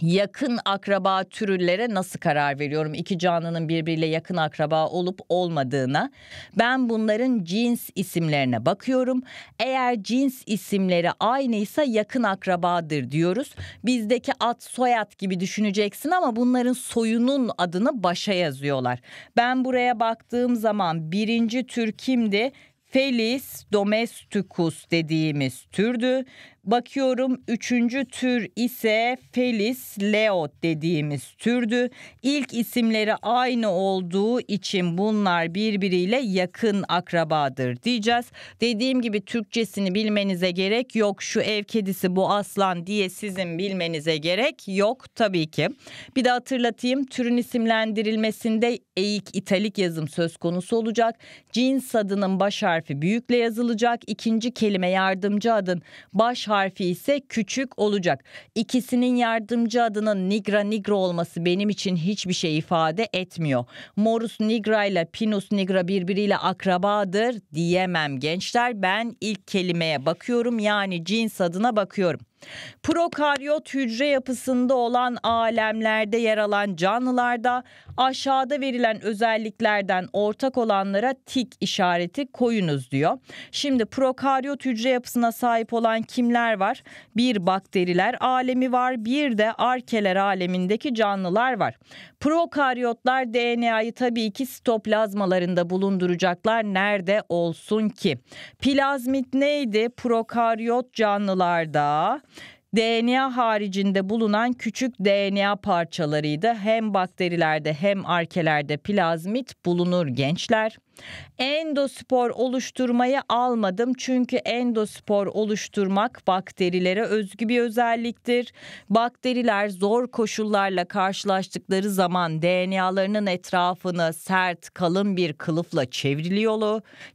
yakın akraba türlere nasıl karar veriyorum? İki canlının birbiriyle yakın akraba olup olmadığına. Ben bunların cins isimlerine bakıyorum. Eğer cins isimleri aynıysa yakın akrabadır diyoruz. Bizdeki at soyad gibi düşüneceksin ama bunların soyunun adını başa yazıyorlar. Ben buraya baktığım zaman birinci tür kimdi? Felis domesticus dediğimiz türdü Bakıyorum üçüncü tür ise Felis Leo dediğimiz türdü. İlk isimleri aynı olduğu için bunlar birbiriyle yakın akrabadır diyeceğiz. Dediğim gibi Türkçesini bilmenize gerek yok. Şu ev kedisi bu aslan diye sizin bilmenize gerek yok tabii ki. Bir de hatırlatayım türün isimlendirilmesinde eğik italik yazım söz konusu olacak. Cins adının baş harfi büyükle yazılacak. İkinci kelime yardımcı adın baş baş harfi ise küçük olacak. İkisinin yardımcı adının nigra nigra olması benim için hiçbir şey ifade etmiyor. Morus nigra ile pinus nigra birbiriyle akrabadır diyemem gençler. Ben ilk kelimeye bakıyorum yani cins adına bakıyorum. Prokaryot hücre yapısında olan alemlerde yer alan canlılarda aşağıda verilen özelliklerden ortak olanlara tik işareti koyunuz diyor. Şimdi prokaryot hücre yapısına sahip olan kimler var? Bir bakteriler alemi var, bir de arkeler alemindeki canlılar var. Prokaryotlar DNA'yı tabii ki sitoplazmalarında bulunduracaklar nerede olsun ki? Plazmit neydi prokaryot canlılarda? DNA haricinde bulunan küçük DNA parçalarıydı. Hem bakterilerde hem arkelerde plazmit bulunur gençler. Endospor oluşturmayı almadım çünkü endospor oluşturmak bakterilere özgü bir özelliktir. Bakteriler zor koşullarla karşılaştıkları zaman DNA'larının etrafını sert kalın bir kılıfla çevriliyor,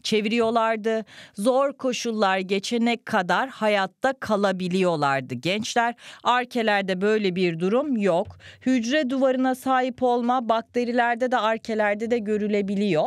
çeviriyorlardı. Zor koşullar geçene kadar hayatta kalabiliyorlardı gençler. Arkelerde böyle bir durum yok. Hücre duvarına sahip olma bakterilerde de arkelerde de görülebiliyor.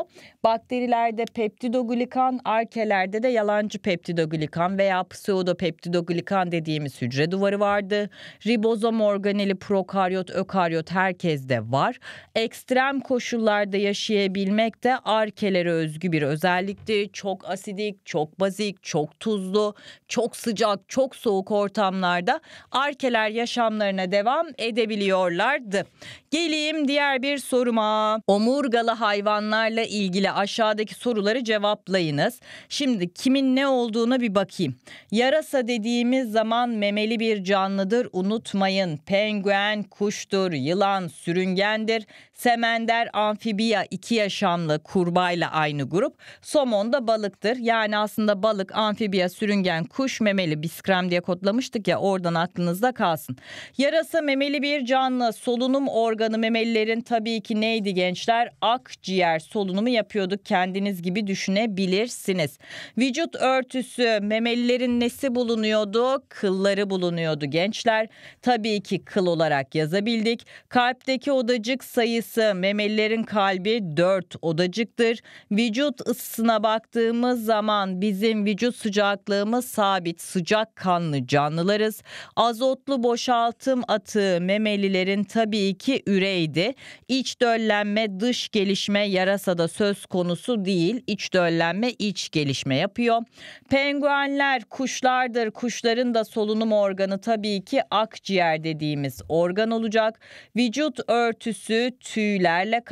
Bakterilerde peptidoglikan, arkelerde de yalancı peptidoglikan veya pseudopeptidoglikan dediğimiz hücre duvarı vardı. Ribozom organeli prokaryot, ökaryot herkeste var. Ekstrem koşullarda yaşayabilmek de arkelere özgü bir özellikti. Çok asidik, çok bazik, çok tuzlu, çok sıcak, çok soğuk ortamlarda arkeler yaşamlarına devam edebiliyorlardı. Geleyim diğer bir soruma. Omurgalı hayvanlarla ilgili aşağıdaki soruları cevaplayınız. Şimdi kimin ne olduğuna bir bakayım. Yarasa dediğimiz zaman memeli bir canlıdır unutmayın. Penguen kuştur, yılan sürüngendir. Semender amfibiya iki yaşamlı kurbayla aynı grup. Somon da balıktır. Yani aslında balık, amfibiya, sürüngen, kuş, memeli biskrem diye kodlamıştık ya oradan aklınızda kalsın. Yarasa memeli bir canlı. Solunum organı memelilerin tabii ki neydi gençler? Akciğer solunumu yapıyorduk. Kendiniz gibi düşünebilirsiniz. Vücut örtüsü memelilerin nesi bulunuyordu? Kılları bulunuyordu gençler. Tabii ki kıl olarak yazabildik. Kalpteki odacık sayısı sayısı, memelilerin kalbi dört odacıktır. Vücut ısısına baktığımız zaman bizim vücut sıcaklığımız sabit sıcak kanlı canlılarız. Azotlu boşaltım atığı memelilerin tabii ki üreydi. İç döllenme dış gelişme yarasada söz konusu değil. İç döllenme iç gelişme yapıyor. Penguenler kuşlardır. Kuşların da solunum organı tabii ki akciğer dediğimiz organ olacak. Vücut örtüsü tüylerle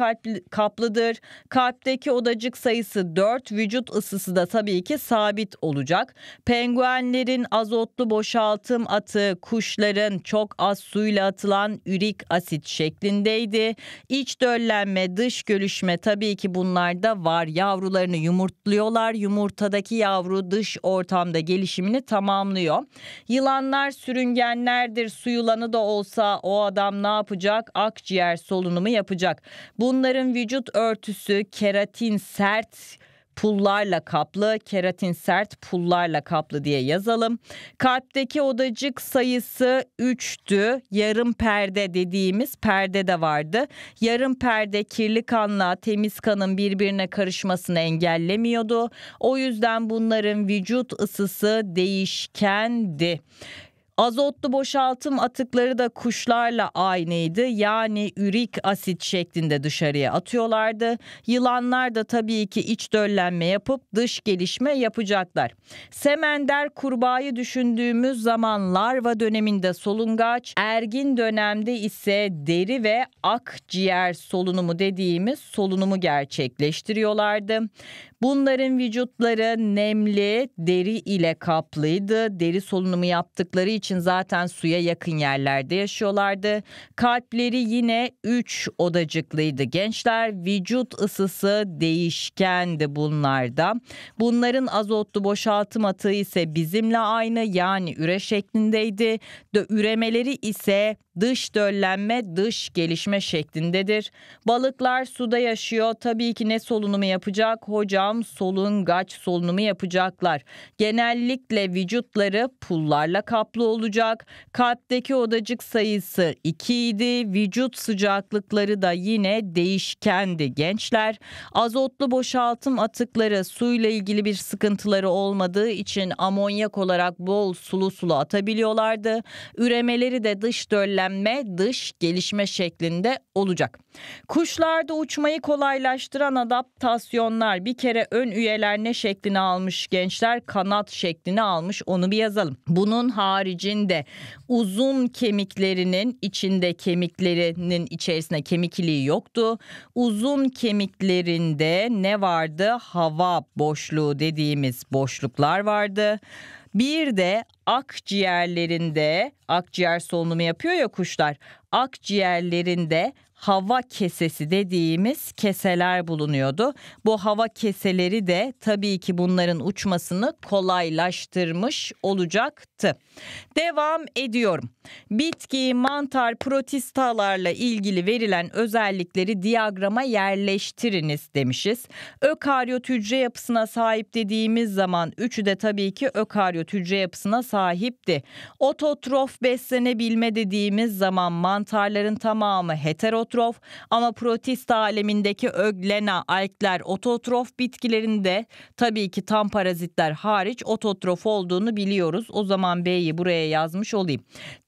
kaplıdır. Kalpteki odacık sayısı 4, vücut ısısı da tabii ki sabit olacak. Penguenlerin azotlu boşaltım atı kuşların çok az suyla atılan ürik asit şeklindeydi. İç döllenme, dış gölüşme tabii ki bunlarda var. Yavrularını yumurtluyorlar. Yumurtadaki yavru dış ortamda gelişimini tamamlıyor. Yılanlar sürüngenlerdir. Su yılanı da olsa o adam ne yapacak? Akciğer solunumu yapacak yapacak. Bunların vücut örtüsü keratin sert pullarla kaplı, keratin sert pullarla kaplı diye yazalım. Kalpteki odacık sayısı 3'tü. Yarım perde dediğimiz perde de vardı. Yarım perde kirli kanla temiz kanın birbirine karışmasını engellemiyordu. O yüzden bunların vücut ısısı değişkendi. Azotlu boşaltım atıkları da kuşlarla aynıydı. Yani ürik asit şeklinde dışarıya atıyorlardı. Yılanlar da tabii ki iç döllenme yapıp dış gelişme yapacaklar. Semender kurbağayı düşündüğümüz zaman larva döneminde solungaç, ergin dönemde ise deri ve akciğer solunumu dediğimiz solunumu gerçekleştiriyorlardı. Bunların vücutları nemli, deri ile kaplıydı. Deri solunumu yaptıkları için zaten suya yakın yerlerde yaşıyorlardı. Kalpleri yine 3 odacıklıydı. Gençler vücut ısısı değişkendi bunlarda. Bunların azotlu boşaltım atığı ise bizimle aynı yani üre şeklindeydi. De üremeleri ise dış döllenme, dış gelişme şeklindedir. Balıklar suda yaşıyor. Tabii ki ne solunumu yapacak? Hocam solungaç solunumu yapacaklar. Genellikle vücutları pullarla kaplı olacak. Kalpteki odacık sayısı 2 idi. Vücut sıcaklıkları da yine değişkendi gençler. Azotlu boşaltım atıkları suyla ilgili bir sıkıntıları olmadığı için amonyak olarak bol sulu sulu atabiliyorlardı. Üremeleri de dış döllenme beslenme, dış gelişme şeklinde olacak. Kuşlarda uçmayı kolaylaştıran adaptasyonlar bir kere ön üyeler ne şeklini almış gençler kanat şeklini almış onu bir yazalım. Bunun haricinde uzun kemiklerinin içinde kemiklerinin içerisinde kemikliği yoktu. Uzun kemiklerinde ne vardı? Hava boşluğu dediğimiz boşluklar vardı. Bir de akciğerlerinde akciğer solunumu yapıyor ya kuşlar. Akciğerlerinde hava kesesi dediğimiz keseler bulunuyordu. Bu hava keseleri de tabii ki bunların uçmasını kolaylaştırmış olacaktı. Devam ediyorum. Bitki, mantar, protistalarla ilgili verilen özellikleri diyagrama yerleştiriniz demişiz. Ökaryot hücre yapısına sahip dediğimiz zaman üçü de tabii ki ökaryot hücre yapısına sahipti. Ototrof beslenebilme dediğimiz zaman mantarların tamamı heterotrof ama protist alemindeki öglena, alkler, ototrof bitkilerinde tabii ki tam parazitler hariç ototrof olduğunu biliyoruz. O zaman B'yi buraya yazmış olayım.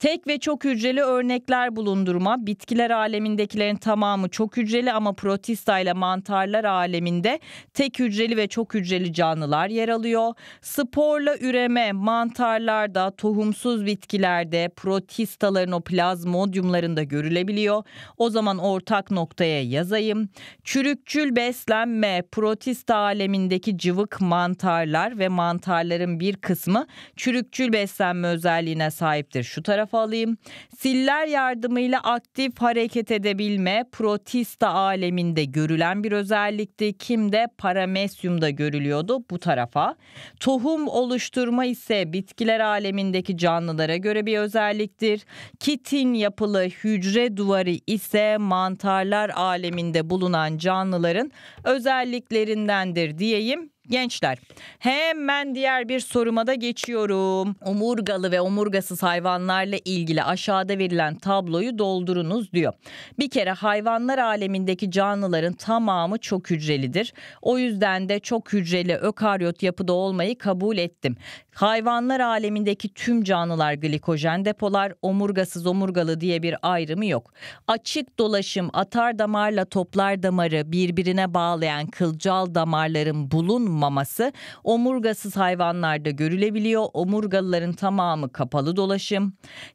Tek ve çok hücreli örnekler bulundurma, bitkiler alemindekilerin tamamı çok hücreli ama protista ile mantarlar aleminde tek hücreli ve çok hücreli canlılar yer alıyor. Sporla üreme, mantarlarda, tohumsuz bitkilerde, protistaların o plazmodyumlarında görülebiliyor. O zaman ortak noktaya yazayım. Çürükçül beslenme, protista alemindeki cıvık mantarlar ve mantarların bir kısmı çürükçül beslenme özelliğine sahiptir. Şu tarafa yapmalıyım? Siller yardımıyla aktif hareket edebilme protista aleminde görülen bir özellikti. Kimde? Paramesyumda görülüyordu bu tarafa. Tohum oluşturma ise bitkiler alemindeki canlılara göre bir özelliktir. Kitin yapılı hücre duvarı ise mantarlar aleminde bulunan canlıların özelliklerindendir diyeyim Gençler hemen diğer bir soruma da geçiyorum. Omurgalı ve omurgasız hayvanlarla ilgili aşağıda verilen tabloyu doldurunuz diyor. Bir kere hayvanlar alemindeki canlıların tamamı çok hücrelidir. O yüzden de çok hücreli ökaryot yapıda olmayı kabul ettim. Hayvanlar alemindeki tüm canlılar glikojen depolar, omurgasız omurgalı diye bir ayrımı yok. Açık dolaşım atar damarla toplar damarı birbirine bağlayan kılcal damarların bulunmaması maması omurgasız hayvanlarda görülebiliyor. Omurgalıların tamamı kapalı dolaşım.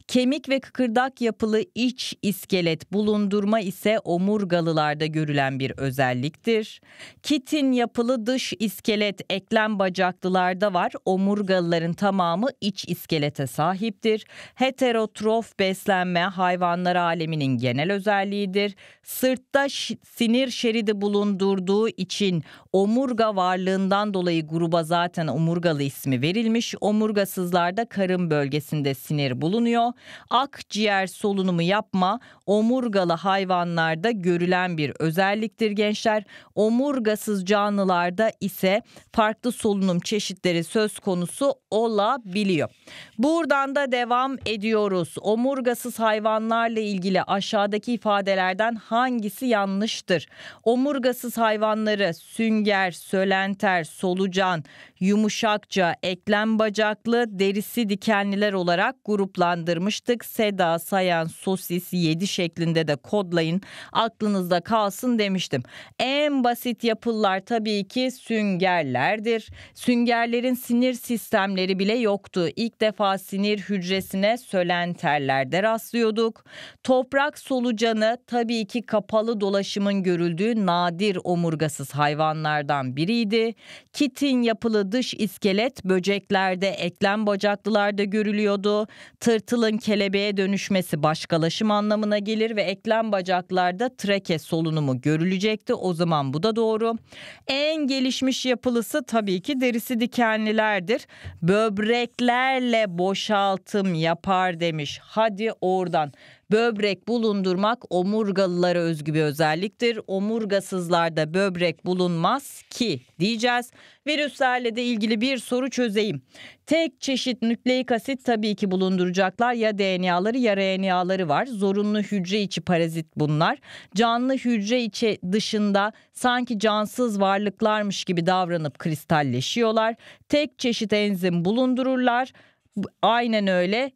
Kemik ve kıkırdak yapılı iç iskelet bulundurma ise omurgalılarda görülen bir özelliktir. Kitin yapılı dış iskelet eklem bacaklılarda var. Omurgalıların tamamı iç iskelete sahiptir. Heterotrof beslenme hayvanlar aleminin genel özelliğidir. Sırtta sinir şeridi bulundurduğu için omurga varlığında. Bundan dolayı gruba zaten omurgalı ismi verilmiş. Omurgasızlarda karın bölgesinde sinir bulunuyor. Akciğer solunumu yapma omurgalı hayvanlarda görülen bir özelliktir gençler. Omurgasız canlılarda ise farklı solunum çeşitleri söz konusu olabiliyor. Buradan da devam ediyoruz. Omurgasız hayvanlarla ilgili aşağıdaki ifadelerden hangisi yanlıştır? Omurgasız hayvanları sünger, sölenter, kediler, solucan, yumuşakça, eklem bacaklı, derisi dikenliler olarak gruplandırmıştık. Seda, sayan, sosis, yedi şeklinde de kodlayın. Aklınızda kalsın demiştim. En basit yapılar tabii ki süngerlerdir. Süngerlerin sinir sistemleri bile yoktu. İlk defa sinir hücresine sölenterlerde rastlıyorduk. Toprak solucanı tabii ki kapalı dolaşımın görüldüğü nadir omurgasız hayvanlardan biriydi. Kitin yapılı dış iskelet böceklerde, eklem bacaklılarda görülüyordu. Tırtılın kelebeğe dönüşmesi başkalaşım anlamına gelir ve eklem bacaklarda trake solunumu görülecekti. O zaman bu da doğru. En gelişmiş yapılısı tabii ki derisi dikenlilerdir. Böbreklerle boşaltım yapar demiş. Hadi oradan. Böbrek bulundurmak omurgalılara özgü bir özelliktir. Omurgasızlarda böbrek bulunmaz ki diyeceğiz. Virüslerle de ilgili bir soru çözeyim. Tek çeşit nükleik asit tabii ki bulunduracaklar. Ya DNA'ları ya RNA'ları var. Zorunlu hücre içi parazit bunlar. Canlı hücre içi dışında sanki cansız varlıklarmış gibi davranıp kristalleşiyorlar. Tek çeşit enzim bulundururlar. Aynen öyle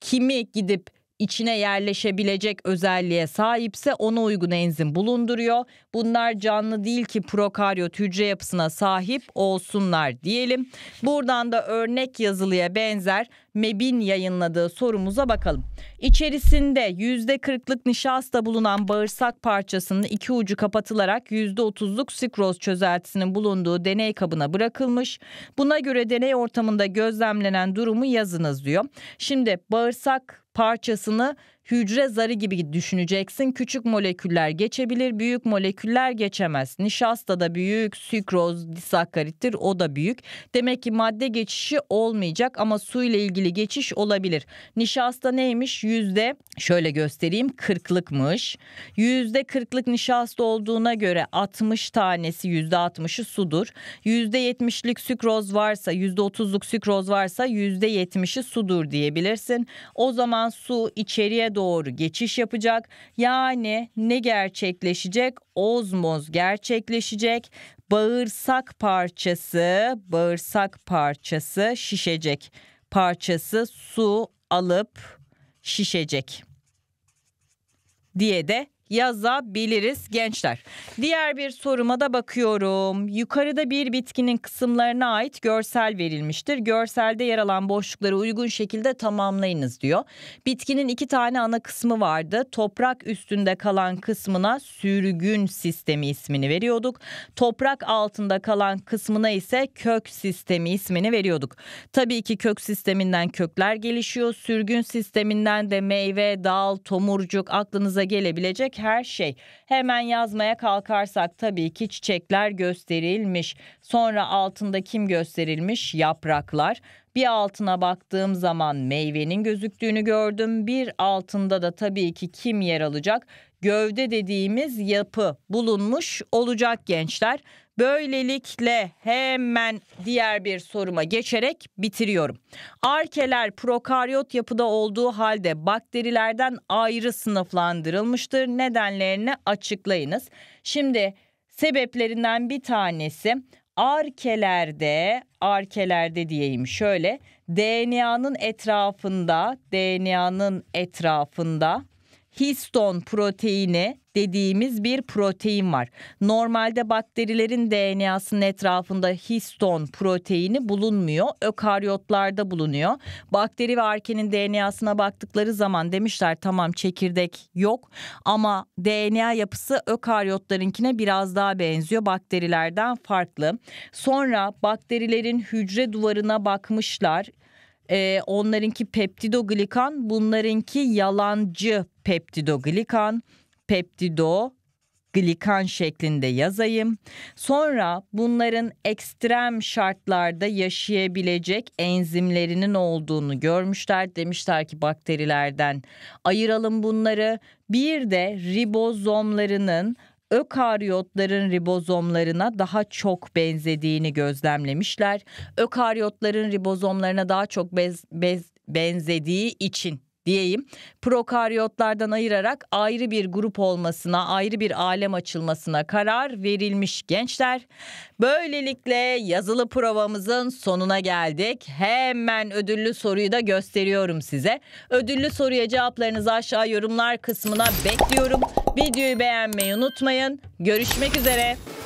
kimi gidip içine yerleşebilecek özelliğe sahipse ona uygun enzim bulunduruyor. Bunlar canlı değil ki prokaryot hücre yapısına sahip olsunlar diyelim. Buradan da örnek yazılıya benzer MEB'in yayınladığı sorumuza bakalım. İçerisinde %40'lık nişasta bulunan bağırsak parçasının iki ucu kapatılarak %30'luk sikroz çözeltisinin bulunduğu deney kabına bırakılmış. Buna göre deney ortamında gözlemlenen durumu yazınız diyor. Şimdi bağırsak parçasını hücre zarı gibi düşüneceksin. Küçük moleküller geçebilir, büyük moleküller geçemez. Nişasta da büyük, sükroz, disakkarittir o da büyük. Demek ki madde geçişi olmayacak ama su ile ilgili geçiş olabilir. Nişasta neymiş? Yüzde şöyle göstereyim kırklıkmış. Yüzde kırklık nişasta olduğuna göre 60 tanesi yüzde 60'ı sudur. Yüzde 70'lik sükroz varsa yüzde 30'luk sükroz varsa yüzde 70'i sudur diyebilirsin. O zaman su içeriye doğru geçiş yapacak. Yani ne gerçekleşecek? Ozmoz gerçekleşecek. Bağırsak parçası, bağırsak parçası şişecek. Parçası su alıp şişecek diye de yazabiliriz gençler. Diğer bir soruma da bakıyorum. Yukarıda bir bitkinin kısımlarına ait görsel verilmiştir. Görselde yer alan boşlukları uygun şekilde tamamlayınız diyor. Bitkinin iki tane ana kısmı vardı. Toprak üstünde kalan kısmına sürgün sistemi ismini veriyorduk. Toprak altında kalan kısmına ise kök sistemi ismini veriyorduk. Tabii ki kök sisteminden kökler gelişiyor. Sürgün sisteminden de meyve, dal, tomurcuk aklınıza gelebilecek gelecek her şey. Hemen yazmaya kalkarsak tabii ki çiçekler gösterilmiş. Sonra altında kim gösterilmiş? Yapraklar. Bir altına baktığım zaman meyvenin gözüktüğünü gördüm. Bir altında da tabii ki kim yer alacak? Gövde dediğimiz yapı bulunmuş olacak gençler. Böylelikle hemen diğer bir soruma geçerek bitiriyorum. Arkeler prokaryot yapıda olduğu halde bakterilerden ayrı sınıflandırılmıştır. Nedenlerini açıklayınız. Şimdi sebeplerinden bir tanesi arkelerde arkelerde diyeyim şöyle DNA'nın etrafında DNA'nın etrafında histon proteini dediğimiz bir protein var. Normalde bakterilerin DNA'sının etrafında histon proteini bulunmuyor. Ökaryotlarda bulunuyor. Bakteri ve arkenin DNA'sına baktıkları zaman demişler tamam çekirdek yok ama DNA yapısı ökaryotlarınkine biraz daha benziyor. Bakterilerden farklı. Sonra bakterilerin hücre duvarına bakmışlar. E, onlarınki peptidoglikan, bunlarınki yalancı peptidoglikan, peptido glikan şeklinde yazayım. Sonra bunların ekstrem şartlarda yaşayabilecek enzimlerinin olduğunu görmüşler. Demişler ki bakterilerden ayıralım bunları. Bir de ribozomlarının ökaryotların ribozomlarına daha çok benzediğini gözlemlemişler. Ökaryotların ribozomlarına daha çok bez, bez, benzediği için diyeyim prokaryotlardan ayırarak ayrı bir grup olmasına, ayrı bir alem açılmasına karar verilmiş gençler. Böylelikle yazılı provamızın sonuna geldik. Hemen ödüllü soruyu da gösteriyorum size. Ödüllü soruya cevaplarınızı aşağı yorumlar kısmına bekliyorum. Videoyu beğenmeyi unutmayın. Görüşmek üzere.